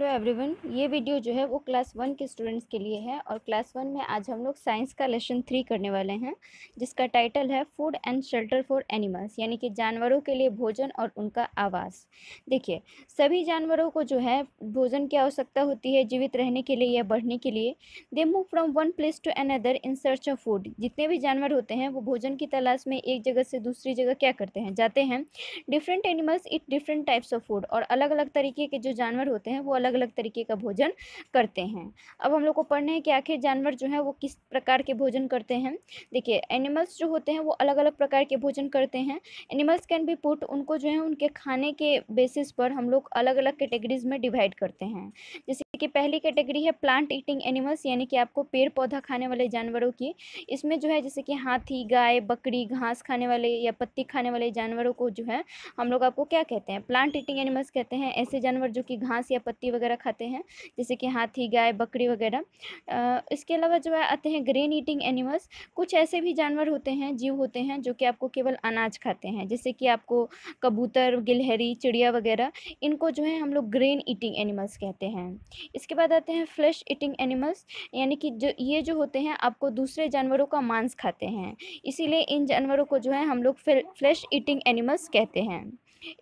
hello everyone ये video जो है वो क्लास वन के स्टूडेंट्स के लिए है और क्लास वन में आज हम लोग साइंस का लेसन थ्री करने वाले हैं जिसका टाइटल है food and shelter for animals यानी कि जानवरों के लिए भोजन और उनका आवास देखिए सभी जानवरों को जो है भोजन की आवश्यकता होती है जीवित रहने के लिए या बढ़ने के लिए they move from one place to another in search of food जितने भी जानवर होते हैं वो भोजन की तलाश में एक जगह से दूसरी जगह क्या करते हैं जाते हैं different animals eat different types of food और अलग अलग तरीके के जो जानवर होते हैं वो अलग अलग अलग तरीके का भोजन करते हैं अब हम लोग को पढ़ने हैं कि आखिर जानवर जो है वो किस प्रकार के भोजन करते हैं देखिए एनिमल्स जो होते हैं वो अलग अलग प्रकार के भोजन करते हैं एनिमल्स कैन बी पुट उनको जो है उनके खाने के बेसिस पर हम लोग अलग अलग कैटेगरीज में डिवाइड करते हैं जैसे कि पहली कैटेगरी है प्लांट ईटिंग एनिमल्स यानी कि आपको पेड़ पौधा खाने वाले जानवरों की इसमें जो है जैसे कि हाथी गाय बकरी घास खाने वाले या पत्ती खाने वाले जानवरों को जो है हम लोग आपको क्या कहते हैं प्लांट ईटिंग एनिमल्स कहते हैं ऐसे जानवर जो कि घास या पत्ती वगैरह खाते हैं जैसे कि हाथी गाय बकरी वगैरह इसके अलावा जो है आते हैं ग्रेन ईटिंग एनिमल्स कुछ ऐसे भी जानवर होते हैं जीव होते हैं जो कि आपको केवल अनाज खाते हैं जैसे कि आपको कबूतर गिलहरी चिड़िया वगैरह इनको जो है हम लोग ग्रेन ईटिंग एनिमल्स कहते हैं इसके बाद आते हैं फ्लैश ईटिंग एनिमल्स यानी कि जो ये जो होते हैं आपको दूसरे जानवरों का मांस खाते हैं इसीलिए इन जानवरों को जो है हम लोग फ्लैश ईटिंग एनिमल्स कहते हैं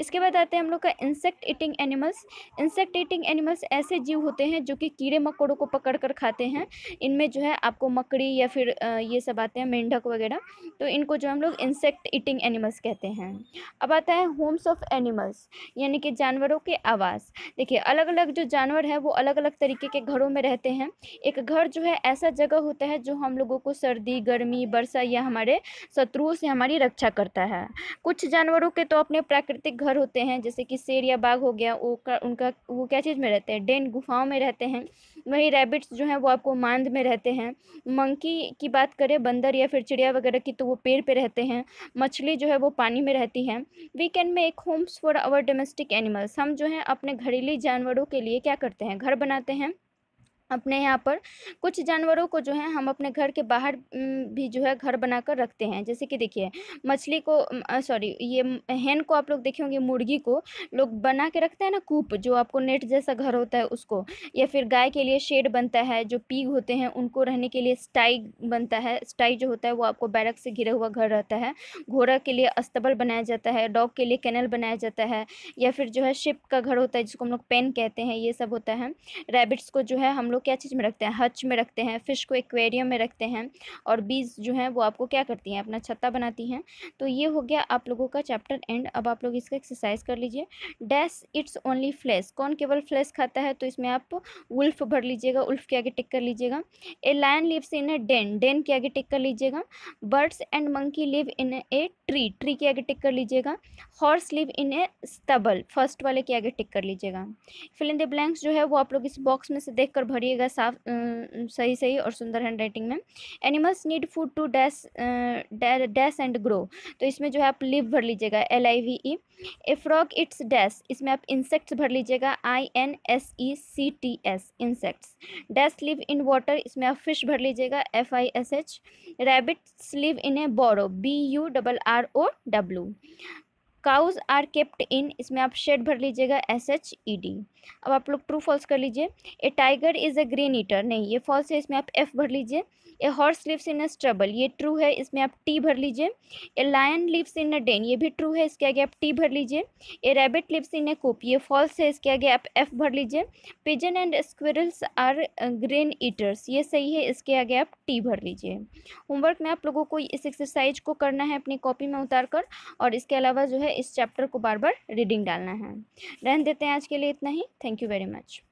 इसके बाद आते हैं हम लोग का insect eating animals insect eating animals ऐसे जीव होते हैं जो कि कीड़े मकोड़ों को पकड़ कर खाते हैं इनमें जो है आपको मकड़ी या फिर ये सब आते हैं मेंढक वगैरह तो इनको जो हम लोग इंसेक्ट ईटिंग एनिमल्स कहते हैं अब आता है होम्स ऑफ एनिमल्स यानी कि जानवरों के आवास देखिए अलग अलग जो जानवर है वो अलग अलग तरीके के घरों में रहते हैं एक घर जो है ऐसा जगह होता है जो हम लोगों को सर्दी गर्मी वर्षा या हमारे शत्रुओं से हमारी रक्षा करता है कुछ जानवरों के तो अपने प्राकृतिक प्राकृतिक घर होते हैं जैसे कि शेर या बाघ हो गया वो का, उनका वो क्या चीज़ में रहते हैं डेन गुफाओं में रहते हैं वहीं रैबिट्स जो हैं वो आपको मांद में रहते हैं मंकी की बात करें बंदर या फिर चिड़िया वगैरह की तो वो पेड़ पे रहते हैं मछली जो है वो पानी में रहती है वी कैन एक homes for our domestic animals हम जो हैं अपने घरेलू जानवरों के लिए क्या करते हैं घर बनाते हैं अपने यहाँ पर कुछ जानवरों को जो है हम अपने घर के बाहर भी जो है घर बनाकर रखते हैं जैसे कि देखिए मछली को सॉरी ये हेन को आप लोग देखे होंगे मुर्गी को लोग बना के रखते हैं ना कूप जो आपको नेट जैसा घर होता है उसको या फिर गाय के लिए शेड बनता है जो पीग होते हैं उनको रहने के लिए स्टाई बनता है स्टाई जो होता है वो आपको बैरक से घिरा हुआ घर रहता है घोड़ा के लिए अस्तबल बनाया जाता है डॉग के लिए कैनल बनाया जाता है या फिर जो है शिप का घर होता है जिसको हम लोग पेन कहते हैं ये सब होता है रेबिट्स को जो है हम लोग लोग क्या चीज़ में रखते हैं हच में रखते हैं फ़िश को एक्वेरियम में रखते हैं और बीज जो हैं वो आपको क्या करती हैं अपना छत्ता बनाती हैं तो ये हो गया आप लोगों का चैप्टर एंड अब आप लोग इसका एक्सरसाइज कर लीजिए डैश इट्स ओनली फ्लैश कौन केवल फ्लैश खाता है तो इसमें आप उल्फ भर लीजिएगा उल्फ के आगे टिक कर लीजिएगा a lion lives in a den den के आगे टिक कर लीजिएगा birds and monkey live in a tree tree के आगे टिक कर लीजिएगा horse live in a stable first वाले के आगे टिक कर लीजिएगा फिल इन द ब्लैंक्स जो है वो आप लोग इस बॉक्स में से देख कर भरिए करिएगा साफ सही सही और सुंदर हैंड राइटिंग में animals need food to dash dash and grow तो इसमें जो है आप लिव भर लीजिएगा L I V E a frog eats dash इसमें आप इंसेक्ट्स भर लीजिएगा I N S E C T S insects dash live in water इसमें आप फिश भर लीजिएगा F I S H rabbits live in a burrow B U double R O W cows are kept in इसमें आप shade भर लीजिएगा S H E D अब आप लोग ट्रू फॉल्स कर लीजिए a tiger is a grain eater नहीं ये फॉल्स है इसमें आप एफ भर लीजिए ए हॉर्स लिव्स इन अ स्ट्रबल ये ट्रू है इसमें आप टी भर लीजिए a lion lives in a den ये भी ट्रू है इसके आगे आप टी भर लीजिए ए रैबिट लिव्स इन ए कूप ये फॉल्स है इसके आगे आप एफ भर लीजिए pigeon and squirrels are grain eaters ये सही है इसके आगे आप टी भर लीजिए होमवर्क में आप लोगों को इस एक्सरसाइज को करना है अपनी कॉपी में उतार कर और इसके अलावा जो है इस चैप्टर को बार बार रीडिंग डालना है रहन देते हैं आज के लिए इतना ही थैंक यू वेरी मच